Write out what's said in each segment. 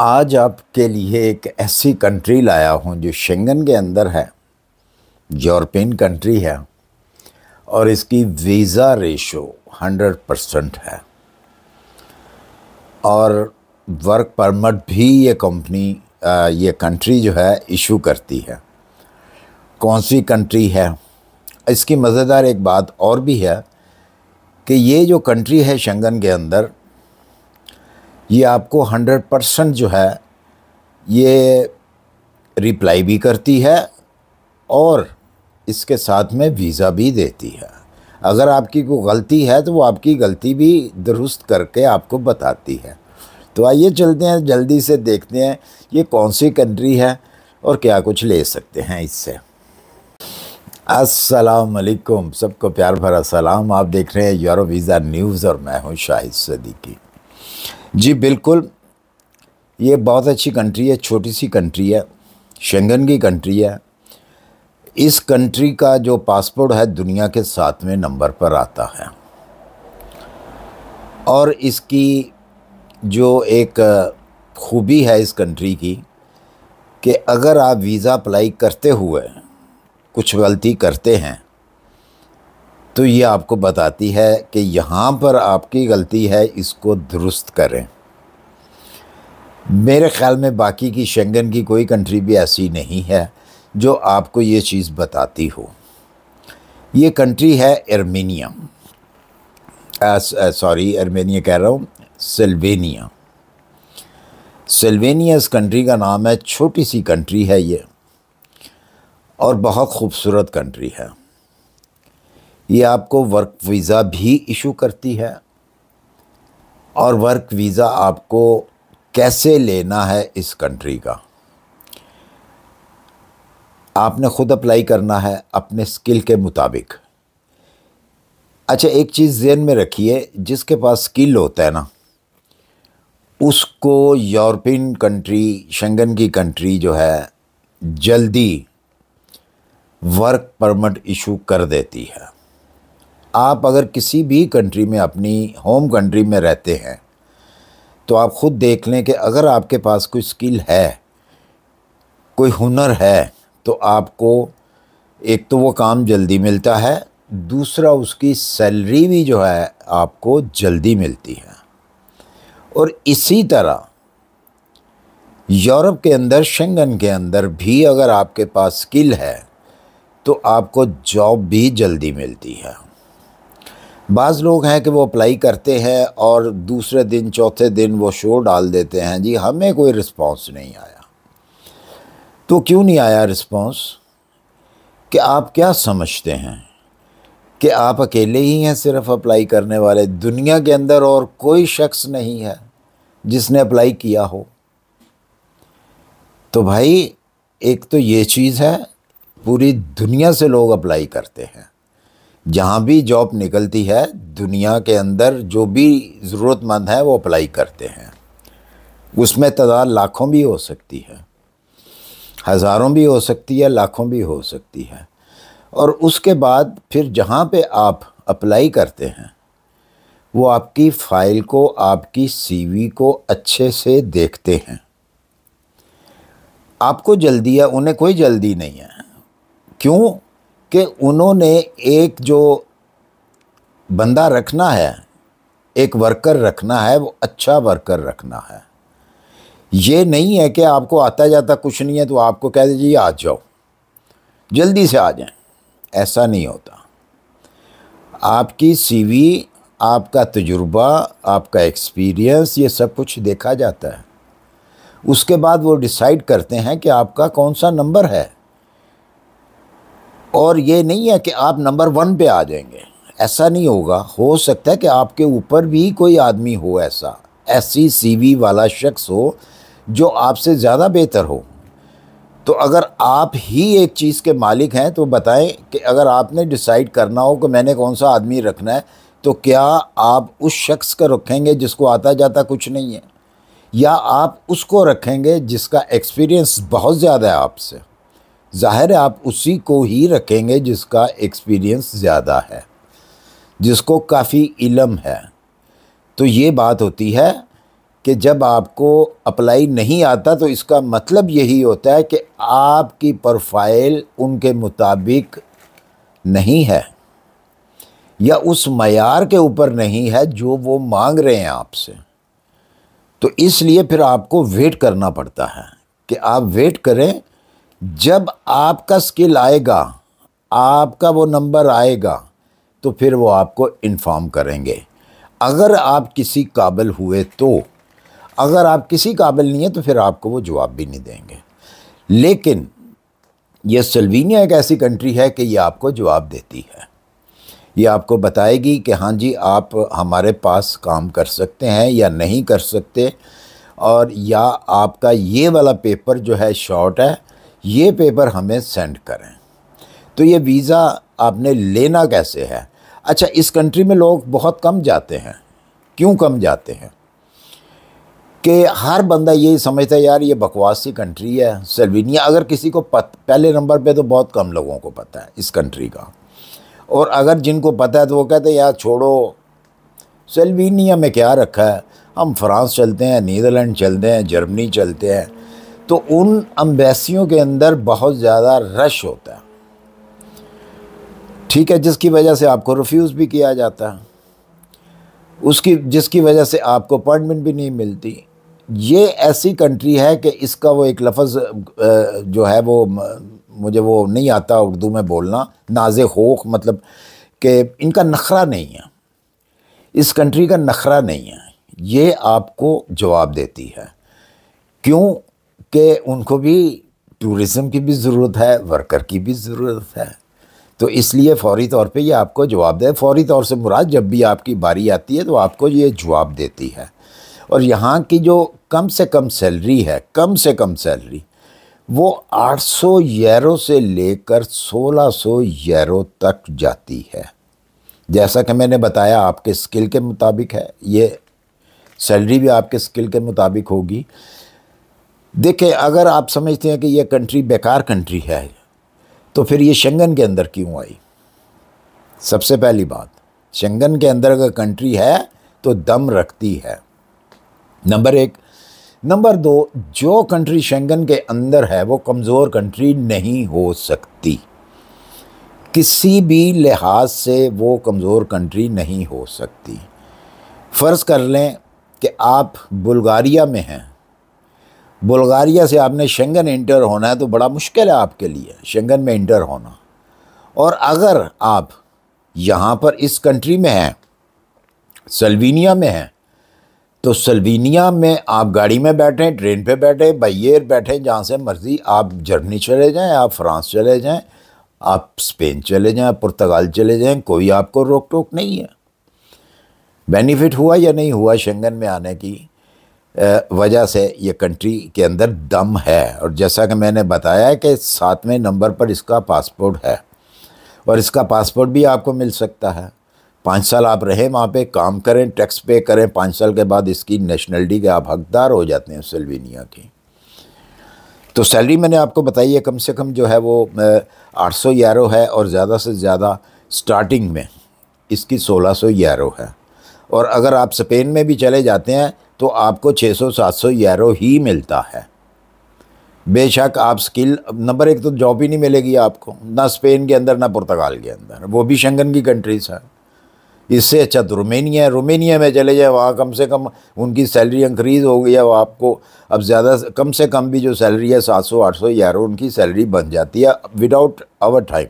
आज आपके लिए एक ऐसी कंट्री लाया हूँ जो शेंगन के अंदर है यूरोपियन कंट्री है और इसकी वीज़ा रेशो 100 परसेंट है और वर्क परमिट भी ये कंपनी ये कंट्री जो है इशू करती है कौन सी कंट्री है इसकी मज़ेदार एक बात और भी है कि ये जो कंट्री है शंगन के अंदर ये आपको हंड्रेड परसेंट जो है ये रिप्लाई भी करती है और इसके साथ में वीज़ा भी देती है अगर आपकी कोई गलती है तो वो आपकी गलती भी दुरुस्त करके आपको बताती है तो आइए चलते हैं जल्दी से देखते हैं ये कौन सी कंट्री है और क्या कुछ ले सकते हैं इससे असलकुम सबको प्यार भरा सलाम आप देख रहे हैं यूरो वीज़ा न्यूज़ और मैं हूँ शाहिद सदीकी जी बिल्कुल ये बहुत अच्छी कंट्री है छोटी सी कंट्री है शेंगन की कंट्री है इस कंट्री का जो पासपोर्ट है दुनिया के सातवें नंबर पर आता है और इसकी जो एक खूबी है इस कंट्री की कि अगर आप वीज़ा अप्लाई करते हुए कुछ गलती करते हैं तो ये आपको बताती है कि यहाँ पर आपकी गलती है इसको दुरुस्त करें मेरे ख़्याल में बाकी की शेंगन की कोई कंट्री भी ऐसी नहीं है जो आपको ये चीज़ बताती हो ये कंट्री है अर्मेनिया सॉरी अर्मेनिया कह रहा हूँ सिल्वेनिया सिल्वेनिया इस कंट्री का नाम है छोटी सी कंट्री है ये और बहुत खूबसूरत कंट्री है ये आपको वर्क वीज़ा भी इशू करती है और वर्क वीज़ा आपको कैसे लेना है इस कंट्री का आपने ख़ुद अप्लाई करना है अपने स्किल के मुताबिक अच्छा एक चीज़ जेन में रखिए जिसके पास स्किल होता है ना उसको यूरोपियन कंट्री शंगन की कंट्री जो है जल्दी वर्क परमिट इशू कर देती है आप अगर किसी भी कंट्री में अपनी होम कंट्री में रहते हैं तो आप ख़ुद देख लें कि अगर आपके पास कोई स्किल है कोई हुनर है तो आपको एक तो वो काम जल्दी मिलता है दूसरा उसकी सैलरी भी जो है आपको जल्दी मिलती है और इसी तरह यूरोप के अंदर शेंगन के अंदर भी अगर आपके पास स्किल है तो आपको जॉब भी जल्दी मिलती है बाज़ लोग हैं कि वो अप्लाई करते हैं और दूसरे दिन चौथे दिन वो शो डाल देते हैं जी हमें कोई रिस्पांस नहीं आया तो क्यों नहीं आया रिस्पांस कि आप क्या समझते हैं कि आप अकेले ही हैं सिर्फ अप्लाई करने वाले दुनिया के अंदर और कोई शख्स नहीं है जिसने अप्लाई किया हो तो भाई एक तो ये चीज़ है पूरी दुनिया से लोग अप्लाई करते हैं जहाँ भी जॉब निकलती है दुनिया के अंदर जो भी ज़रूरतमंद है वो अप्लाई करते हैं उसमें तादाद लाखों भी हो सकती है हज़ारों भी हो सकती है लाखों भी हो सकती है और उसके बाद फिर जहाँ पे आप अप्लाई करते हैं वो आपकी फ़ाइल को आपकी सीवी को अच्छे से देखते हैं आपको जल्दी है उन्हें कोई जल्दी नहीं है क्यों कि उन्होंने एक जो बंदा रखना है एक वर्कर रखना है वो अच्छा वर्कर रखना है ये नहीं है कि आपको आता जाता कुछ नहीं है तो आपको कह दीजिए आ जाओ जल्दी से आ जाएं ऐसा नहीं होता आपकी सीवी आपका तजुर्बा आपका एक्सपीरियंस ये सब कुछ देखा जाता है उसके बाद वो डिसाइड करते हैं कि आपका कौन सा नंबर है और ये नहीं है कि आप नंबर वन पे आ जाएंगे ऐसा नहीं होगा हो सकता है कि आपके ऊपर भी कोई आदमी हो ऐसा ऐसी सीवी वाला शख्स हो जो आपसे ज़्यादा बेहतर हो तो अगर आप ही एक चीज़ के मालिक हैं तो बताएं कि अगर आपने डिसाइड करना हो कि मैंने कौन सा आदमी रखना है तो क्या आप उस शख्स का रखेंगे जिसको आता जाता कुछ नहीं है या आप उसको रखेंगे जिसका एक्सपीरियंस बहुत ज़्यादा है आपसे ज़ाहिर है आप उसी को ही रखेंगे जिसका एक्सपीरियंस ज़्यादा है जिसको काफ़ी इलम है तो ये बात होती है कि जब आपको अप्लाई नहीं आता तो इसका मतलब यही होता है कि आपकी प्रोफाइल उनके मुताबिक नहीं है या उस मैार के ऊपर नहीं है जो वो मांग रहे हैं आपसे तो इसलिए फिर आपको वेट करना पड़ता है कि आप वेट करें जब आपका स्किल आएगा आपका वो नंबर आएगा तो फिर वो आपको इन्फॉर्म करेंगे अगर आप किसी काबिल हुए तो अगर आप किसी काबिल नहीं है तो फिर आपको वो जवाब भी नहीं देंगे लेकिन ये सल्वीनिया एक ऐसी कंट्री है कि ये आपको जवाब देती है ये आपको बताएगी कि हाँ जी आप हमारे पास काम कर सकते हैं या नहीं कर सकते और या आपका ये वाला पेपर जो है शॉर्ट है ये पेपर हमें सेंड करें तो ये वीज़ा आपने लेना कैसे है अच्छा इस कंट्री में लोग बहुत कम जाते हैं क्यों कम जाते हैं कि हर बंदा यही समझता है यार ये बकवास सी कंट्री है सल्वीनिया अगर किसी को पत, पहले नंबर पे तो बहुत कम लोगों को पता है इस कंट्री का और अगर जिनको पता है तो वो कहते हैं यार छोड़ो सल्वीनिया में क्या रखा है हम फ्रांस चलते हैं नीदरलैंड चलते हैं जर्मनी चलते हैं तो उन अम्बेसियों के अंदर बहुत ज़्यादा रश होता है ठीक है जिसकी वजह से आपको रिफ्यूज़ भी किया जाता है उसकी जिसकी वजह से आपको अपॉइंटमेंट भी नहीं मिलती ये ऐसी कंट्री है कि इसका वो एक लफ्ज़ जो है वो मुझे वो नहीं आता उर्दू में बोलना नाज होख मतलब कि इनका नखरा नहीं है इस कंट्री का नखरा नहीं है ये आपको जवाब देती है क्यों कि उनको भी टूरिज़म की भी ज़रूरत है वर्कर की भी ज़रूरत है तो इसलिए फौरी तौर पे ये आपको जवाब दे फौरी तौर से मुराद जब भी आपकी बारी आती है तो आपको ये जवाब देती है और यहाँ की जो कम से कम सैलरी है कम से कम सैलरी वो 800 सौ से लेकर 1600 सौ तक जाती है जैसा कि मैंने बताया आपके स्किल के मुताबिक है ये सैलरी भी आपके स्किल के मुताबिक होगी देखे अगर आप समझते हैं कि यह कंट्री बेकार कंट्री है तो फिर ये शंगन के अंदर क्यों आई सबसे पहली बात शंगन के अंदर अगर कंट्री है तो दम रखती है नंबर एक नंबर दो जो कंट्री शंगन के अंदर है वो कमज़ोर कंट्री नहीं हो सकती किसी भी लिहाज से वो कमज़ोर कंट्री नहीं हो सकती फ़र्ज़ कर लें कि आप बुल्गारिया में हैं बुल्गारिया से आपने शेंगन इंटर होना है तो बड़ा मुश्किल है आपके लिए शेंगन में इंटर होना और अगर आप यहाँ पर इस कंट्री में हैं सल्वीनिया में हैं तो सल्वीनिया में आप गाड़ी में बैठें ट्रेन पे बैठें बाई एयर बैठें जहाँ से मर्ज़ी आप जर्मनी चले जाएं आप फ्रांस चले जाएं आप स्पेन चले जाएं पुर्तगाल चले जाएं कोई आपको रोक टोक नहीं है बेनिफिट हुआ या नहीं हुआ शेंगन में आने की वजह से ये कंट्री के अंदर दम है और जैसा कि मैंने बताया कि सातवें नंबर पर इसका पासपोर्ट है और इसका पासपोर्ट भी आपको मिल सकता है पाँच साल आप रहे वहाँ पे काम करें टैक्स पे करें पाँच साल के बाद इसकी नेशनलिटी के आप हकदार हो जाते हैं सिल्वेनिया की तो सैलरी मैंने आपको बताई है कम से कम जो है वो आठ सौ यारो है और ज़्यादा से ज़्यादा स्टार्टिंग में इसकी सोलह सौ यारो है और अगर आप स्पेन में भी चले जाते हैं तो आपको 600-700 यूरो ही मिलता है बेशक आप स्किल नंबर एक तो जॉब ही नहीं मिलेगी आपको ना स्पेन के अंदर ना पुर्तगाल के अंदर वो भी शंगन की कंट्रीज़ हैं इससे अच्छा तो रोमेनिया है रोमेनिया में चले जाए वहाँ कम से कम उनकी सैलरी इंक्रीज़ हो गई है वो आपको अब ज़्यादा कम से कम भी जो सैलरी है सात सौ आठ सौ उनकी सैलरी बन जाती है विदाउट आवर टाइम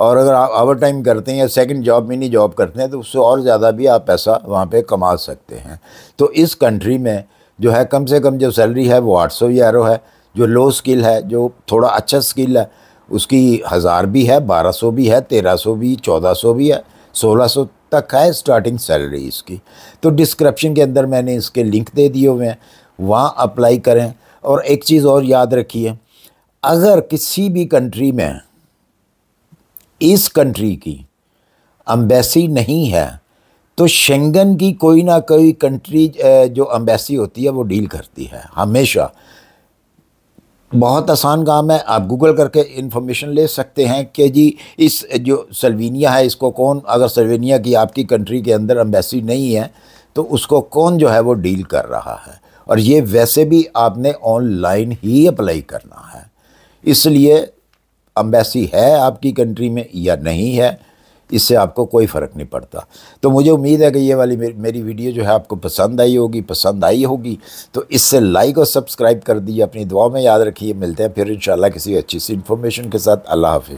और अगर आप ओवर टाइम करते हैं या सेकंड जॉब मिनी जॉब करते हैं तो उससे और ज़्यादा भी आप पैसा वहाँ पे कमा सकते हैं तो इस कंट्री में जो है कम से कम जो सैलरी है वो आठ सौ ग्यारह है जो लो स्किल है जो थोड़ा अच्छा स्किल है उसकी हज़ार भी है बारह सौ भी है तेरह सौ भी चौदह सौ भी है सोलह सौ तक है स्टार्टिंग सैलरी इसकी तो डिस्क्रिप्शन के अंदर मैंने इसके लिंक दे दिए हुए हैं वहाँ अप्लाई करें और एक चीज़ और याद रखिए अगर किसी भी कंट्री में इस कंट्री की अम्बेसी नहीं है तो शेंगन की कोई ना कोई कंट्री जो अम्बेसी होती है वो डील करती है हमेशा बहुत आसान काम है आप गूगल करके इन्फॉर्मेशन ले सकते हैं कि जी इस जो सलवेनिया है इसको कौन अगर सलवेनिया की आपकी कंट्री के अंदर अम्बेसी नहीं है तो उसको कौन जो है वो डील कर रहा है और ये वैसे भी आपने ऑनलाइन ही अप्लाई करना है इसलिए अम्बेसी है आपकी कंट्री में या नहीं है इससे आपको कोई फ़र्क नहीं पड़ता तो मुझे उम्मीद है कि ये वाली मेरी वीडियो जो है आपको पसंद आई होगी पसंद आई होगी तो इससे लाइक और सब्सक्राइब कर दीजिए अपनी दुआ में याद रखिए मिलते हैं फिर इंशाल्लाह किसी अच्छी सी इन्फॉर्मेशन के साथ अल्लाह हाफि